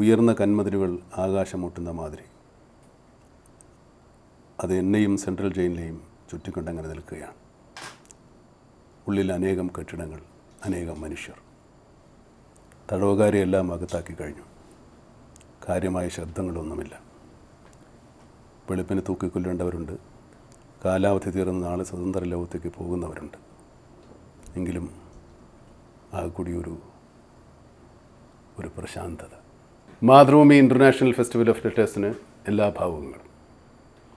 ഉയർന്ന കന്മതിലുകൾ ആകാശമൂട്ടുന്ന മാതിരി അത് എന്നെയും സെൻട്രൽ ജയിലിനെയും ചുറ്റിക്കൊണ്ടങ്ങനെ നിൽക്കുകയാണ് ഉള്ളിൽ അനേകം കെട്ടിടങ്ങൾ അനേകം മനുഷ്യർ തടവുകാരെയെല്ലാം അകത്താക്കി കഴിഞ്ഞു കാര്യമായ ശബ്ദങ്ങളൊന്നുമില്ല വെളുപ്പിന് തൂക്കിക്കൊല്ലേണ്ടവരുണ്ട് കാലാവധി തീർന്ന നാളെ സ്വതന്ത്ര ലോകത്തേക്ക് പോകുന്നവരുണ്ട് എങ്കിലും ആ ഒരു ഒരു പ്രശാന്തത മാതൃഭൂമി ഇൻ്റർനാഷണൽ ഫെസ്റ്റിവൽ ഓഫ് ലെറ്റേഴ്സിന് എല്ലാ ഭാവങ്ങളും